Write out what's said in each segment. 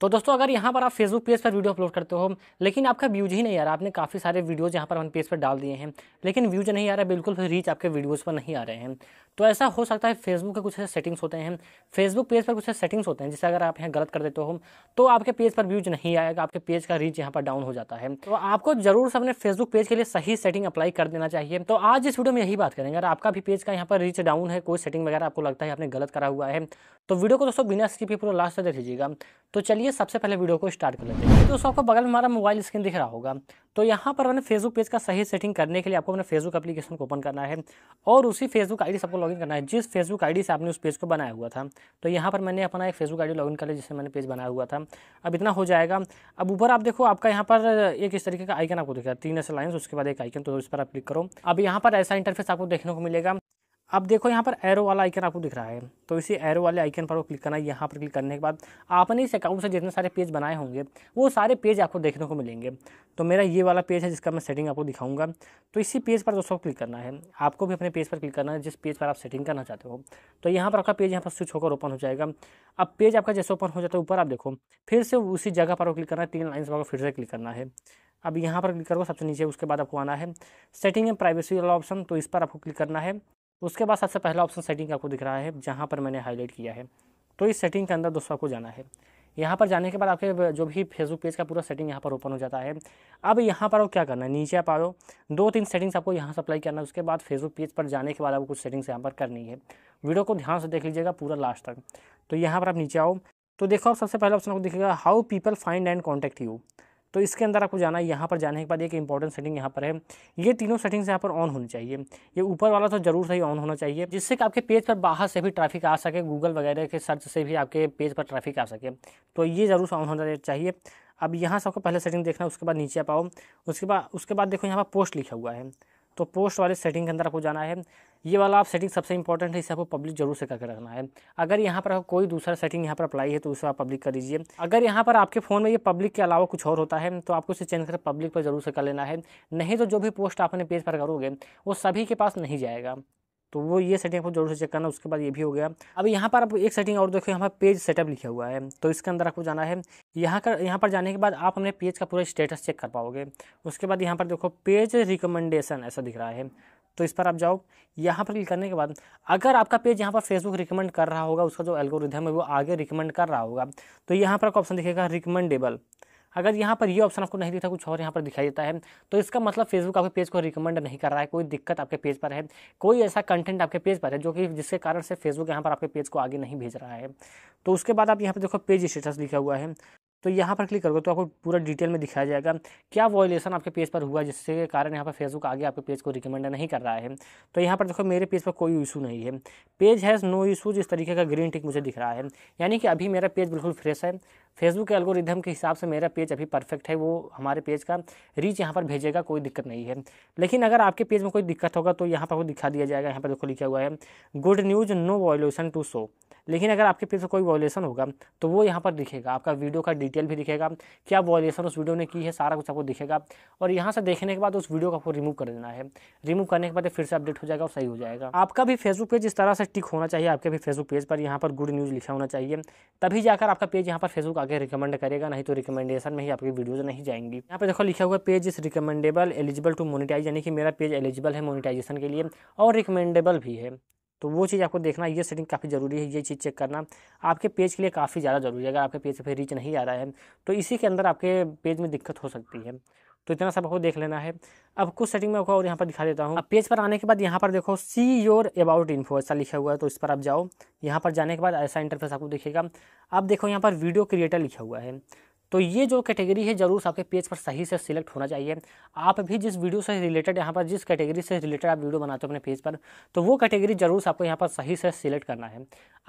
तो दोस्तों अगर यहाँ पर आप फेसबुक पेज पर वीडियो अपलोड करते हो लेकिन आपका व्यूज ही नहीं आ रहा आपने काफ़ी सारे वीडियोज़ यहाँ पर वन पेज पर डाल दिए हैं लेकिन व्यूज नहीं आ रहा बिल्कुल फिर रीच आपके वीडियोज़ पर नहीं आ रहे हैं तो ऐसा हो सकता है फेसबुक के कुछ ऐसे सेटिंग्स होते हैं फेसबुक पेज पर कुछ ऐसे सेटिंग्स होते हैं जिसे अगर आप यहाँ गलत कर देते हो तो आपके पेज पर व्यूज नहीं आएगा आपके पेज का रीच यहाँ पर डाउन हो जाता है तो आपको जरूर से अपने फेसबुक पेज के लिए सही सेटिंग अप्लाई कर देना चाहिए तो आज इस वीडियो में यही बात करेंगे अगर आपका भी पेज का यहाँ पर रीच डाउन है कोई सेटिंग वगैरह आपको लगता है आपने गलत करा हुआ है तो वीडियो को दोस्तों बिना स्किप पूरा लास्ट तक देख लीजिएगा तो चलिए चलिए सबसे पहले वीडियो को स्टार्ट कर लेते हैं तो दोस्तों आपको बगल में हमारा मोबाइल स्क्रीन दिख रहा होगा तो यहाँ पर अपने फेसबुक पेज का सही सेटिंग करने के लिए आपको अपने फेसबुक एप्लीकेशन को ओपन करना है और उसी फेसबुक आईडी सबको आपको लॉगिन करना है जिस फेसबुक आईडी से आपने उस पेज को बनाया हुआ था तो यहाँ पर मैंने अपना एक फेसबुक आईडी लॉगिन कर लिया जिससे मैंने पेज बनाया हुआ था अब इतना हो जाएगा अब ऊपर आप देखो आपका यहाँ पर एक इस तरीके का आइकन आपको दिखा तीन ऐसे लाइन उसके बाद एक आइकन तो इस पर आप क्लिक करो अब यहाँ पर ऐसा इंटरफेस आपको देखने को मिलेगा अब देखो यहाँ पर एरो वाला आइकन आपको दिख रहा है तो इसी एरो वाले आइकन पर वो क्लिक करना है यहाँ पर क्लिक करने के बाद आपने इस अकाउंट से जितने सारे पेज बनाए होंगे वो सारे पेज आपको देखने को मिलेंगे तो मेरा ये वाला पेज है जिसका मैं सेटिंग आपको दिखाऊंगा तो इसी पेज पर दोस्तों क्लिक करना है आपको भी अपने पेज पर क्लिक करना है जिस पेज पर आप सेटिंग करना चाहते हो तो यहाँ पर आपका पेज यहाँ पर स्विच होकर ओपन हो जाएगा अब पेज आपका जैसे ओपन हो जाता है ऊपर आप देखो फिर से उसी जगह पर क्लिक करना है तीन लाइन पर फिर से क्लिक करना है अब यहाँ पर क्लिक करो सबसे नीचे उसके बाद आपको आना है सेटिंग एंड प्राइवेसी वाला ऑप्शन तो इस पर आपको क्लिक करना है तो उसके बाद सबसे पहला ऑप्शन सेटिंग आपको दिख रहा है जहाँ पर मैंने हाईलाइट किया है तो इस सेटिंग के अंदर दोस्तों आपको जाना है यहाँ पर जाने के बाद आपके जो भी फेसबुक पेज का पूरा सेटिंग यहाँ पर ओपन हो जाता है अब यहाँ पर आप क्या करना है नीचे आप आओ दो तीन सेटिंग्स आपको यहाँ से अप्लाई करना है उसके बाद फेसबुक पेज पर जाने के बाद आपको कुछ सेटिंग्स यहाँ पर करनी है वीडियो को ध्यान से देख लीजिएगा पूरा लास्ट तक तो यहाँ पर आप नीचे आओ तो देखो आप सबसे पहला ऑप्शन आपको दिखेगा how people find and contact you तो इसके अंदर आपको जाना है यहाँ पर जाने के बाद एक इंपॉर्टेंट सेटिंग यहाँ पर है ये तीनों सेटिंग्स यहाँ पर ऑन होनी चाहिए ये ऊपर वाला तो जरूर सही ऑन होना चाहिए जिससे कि आपके पेज पर बाहर से भी ट्रैफिक आ सके गूगल वगैरह के सर्च से भी आपके पेज पर ट्रैफिक आ सके तो ये ज़रूर ऑन होना चाहिए अब यहाँ से आपको पहले सेटिंग देखना है उसके बाद नीचे आप आओ उसके बाद उसके बाद देखो यहाँ पर पोस्ट लिखा हुआ है तो पोस्ट वाले सेटिंग के अंदर आपको जाना है ये वाला आप सेटिंग सबसे इंपॉर्टेंट है इसे आपको पब्लिक जरूर से करके रखना है अगर यहाँ पर कोई दूसरा सेटिंग यहाँ पर अप्लाई है तो उसे आप पब्लिक कर दीजिए अगर यहाँ पर आपके फ़ोन में ये पब्लिक के अलावा कुछ और होता है तो आपको इसे चेंज कर पब्लिक पर जरूर से कर लेना है नहीं तो जो भी पोस्ट आप अपने पेज पर करोगे वो सभी के पास नहीं जाएगा तो वो ये सेटिंग आपको जरूर से चेक करना उसके बाद ये भी हो गया अब यहाँ पर आप एक सेटिंग और देखो यहाँ पर पेज सेटअप लिखा हुआ है तो इसके अंदर आपको जाना है यहाँ का यहाँ पर जाने के बाद आप अपने पेज का पूरा स्टेटस चेक कर पाओगे उसके बाद यहाँ पर देखो पेज रिकमेंडेशन ऐसा दिख रहा है तो इस पर आप जाओ यहाँ पर क्लिक करने के बाद अगर आपका पेज यहाँ पर फेसबुक रिकमेंड कर रहा होगा उसका जो एल्गोरिथम है वो आगे रिकमेंड कर रहा होगा तो यहाँ पर आपको ऑप्शन दिखेगा रिकमेंडेबल अगर यहाँ पर ये ऑप्शन आपको नहीं दिखता कुछ और यहाँ पर दिखाई देता है तो इसका मतलब फेसबुक आपके पेज को रिकमेंड नहीं कर रहा है कोई दिक्कत आपके पेज पर है कोई ऐसा कंटेंट आपके पेज पर है जो कि जिसके कारण से फेसबुक यहाँ पर आपके पेज को आगे नहीं भेज रहा है तो उसके बाद आप यहाँ पर देखो पेज स्टेटस लिखा हुआ है तो यहाँ पर क्लिक करोगे तो आपको पूरा डिटेल में दिखाया जाएगा क्या वॉयलेशन आपके पेज पर हुआ जिसके कारण यहाँ पर फेसबुक आगे आपके पेज को रिकमेंड नहीं कर रहा है तो यहाँ पर देखो मेरे पेज पर कोई इशू नहीं है पेज हैज़ नो इशूज इस तरीके का ग्रीन टिक मुझे दिख रहा है यानी कि अभी मेरा पेज बिल्कुल फ्रेश है फेसबुक के एल्गोरिदम के हिसाब से मेरा पेज अभी परफेक्ट है वो हमारे पेज का रीच यहाँ पर भेजेगा कोई दिक्कत नहीं है लेकिन अगर आपके पेज में कोई दिक्कत होगा तो यहाँ पर वो दिखा दिया जाएगा यहाँ पर देखो लिखा हुआ है good news no violation to show लेकिन अगर आपके पेज में कोई वॉल्यूशन होगा तो वो यहाँ पर दिखेगा आपका वीडियो का डिटेल भी दिखेगा क्या वॉल्यूशन उस वीडियो ने की है सारा कुछ आपको दिखेगा और यहाँ से देखने के बाद उस वीडियो को आपको रिमूव कर देना है रिमूव करने के बाद फिर से अपडेट हो जाएगा और सही हो जाएगा आपका भी फेसबुक पेज इस तरह से टिक होना चाहिए आपके भी फेसबुक पेज पर यहाँ पर गुड न्यूज़ लिखा होना चाहिए तभी जाकर आपका पेज यहाँ पर फेसबुक आगे रिकमेंड करेगा नहीं तो रिकमेंडेशन में ही आपकी वीडियोज नहीं जाएंगी यहाँ पे देखो लिखा हुआ पेज इस रिकमेंडेबल एलिजिबल टू मोनिटाइज यानी कि मेरा पेज एलिजिबल है मोनिटाइजेशन के लिए और रिकमेंडेबल भी है तो वो चीज़ आपको देखना ये सेटिंग काफ़ी ज़रूरी है ये चीज़ चेक करना आपके पेज के लिए काफ़ी ज़्यादा ज़रूरी है अगर आपके पेज पर रीच नहीं आ रहा है तो इसी के अंदर आपके पेज में दिक्कत हो सकती है तो इतना सब आपको देख लेना है अब कुछ सेटिंग में आपको और यहाँ पर दिखा देता हूँ अब पेज पर आने के बाद यहाँ पर देखो सी योर अबाउट इन्फो ऐसा लिखा हुआ है तो इस पर आप जाओ यहाँ पर जाने के बाद ऐसा इंटरफेस आपको दिखेगा अब देखो यहाँ पर वीडियो क्रिएटर लिखा हुआ है तो ये जो कैटेगरी है जरूर आपके पेज पर सही से सिलेक्ट होना चाहिए आप भी जिस वीडियो से रिलेटेड यहाँ पर जिस कैटेगरी से रिलेटेड आप वीडियो बनाते हो अपने पेज पर तो वो कैटेगरी जरूर आपको यहाँ पर सही से सिलेक्ट करना है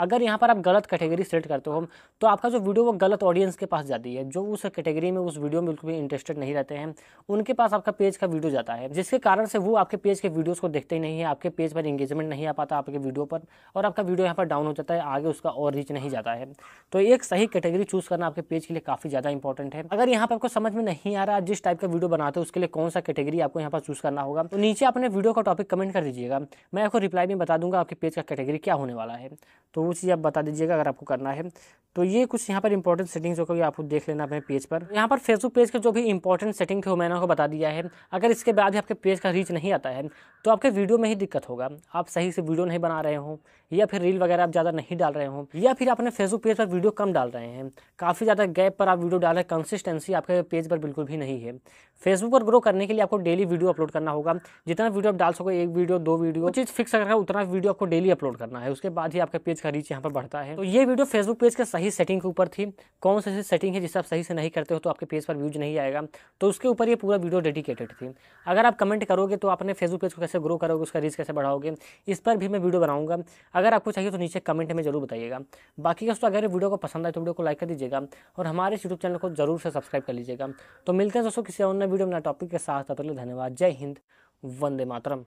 अगर यहाँ पर आप गलत कैटेगरी सिलेक्ट करते हो तो आपका जो वीडियो वो गलत ऑडियंस के पास जाती है जो उस कैटेगरी में उस वीडियो में बिल्कुल भी इंटरेस्टेड नहीं रहते हैं उनके पास आपका पेज का वीडियो जाता है जिसके कारण से वो आपके पेज के वीडियोज़ को देखते ही नहीं है आपके पेज पर इंगेजमेंट नहीं आ पाता आपके वीडियो पर और आपका वीडियो यहाँ पर डाउन हो जाता है आगे उसका और रीच नहीं जाता है तो एक सही कैटेगरी चूज़ करना आपके पेज के लिए काफ़ी ज़्यादा ज़्यादा इंपॉर्टेंट है अगर यहाँ पर आपको समझ में नहीं आ रहा आप जिस टाइप का वीडियो बनाते हो उसके लिए कौन सा कैटेगरी आपको यहाँ पर चूज करना होगा तो नीचे अपने वीडियो का टॉपिक कमेंट कर दीजिएगा मैं आपको रिप्लाई में बता दूंगा आपके पेज का कैटेगरी क्या होने वाला है तो वो चीज़ आप बता दीजिएगा अगर आपको करना है तो ये कुछ यहाँ पर इंपॉर्टेंट सेटिंग्स होकर आपको देख लेना अपने पेज पर यहाँ पर फेसबुक पेज के जो भी इंपॉर्टेंट सेटिंग थे वो मैंने आपको बता दिया है अगर इसके बाद भी आपके पेज का रीच नहीं आता है तो आपके वीडियो में ही दिक्कत होगा आप सही से वीडियो नहीं बना रहे हो या फिर रील वगैरह आप ज़्यादा नहीं डाल रहे हो या फिर आपने फेसबुक पेज पर वीडियो कम डाल रहे हैं काफ़ी ज़्यादा गैप पर आप वीडियो डाल रहे हैं कंसिस्टेंसी आपके पेज पर बिल्कुल भी नहीं है फेसबुक पर ग्रो करने के लिए आपको डेली वीडियो अपलोड करना होगा जितना वीडियो आप डाल सको एक वीडियो दो वीडियो चीज़ फिक्स करना उतना वीडियो आपको डेली अपलोड करना है उसके बाद ही आपके पेज का रीच यहाँ पर बढ़ता है तो ये वीडियो फेसबुक पेज के सही सेटिंग के ऊपर थी कौन सी ऐसी सेटिंग है जिसे आप सही से नहीं करते हो तो आपके पेज पर व्यूज नहीं आएगा तो उसके ऊपर ये पूरा वीडियो डेडिकेटेड थी अगर आप कमेंट करोगे तो अपने फेसबुक पेज को कैसे ग्रो करोगे उसका रीच कैसे बढ़ाओगे इस पर भी मैं वीडियो बनाऊंगा अगर आपको चाहिए तो नीचे कमेंट में जरूर बताइएगा बाकी दोस्तों अगर वीडियो को पसंद आए तो वीडियो को लाइक कर दीजिएगा और हमारे यूट्यूब चैनल को जरूर से सब्सक्राइब कर लीजिएगा तो मिलते हैं दोस्तों किसी नए वीडियो में टॉपिक के साथ धन्यवाद जय हिंद वंदे मातरम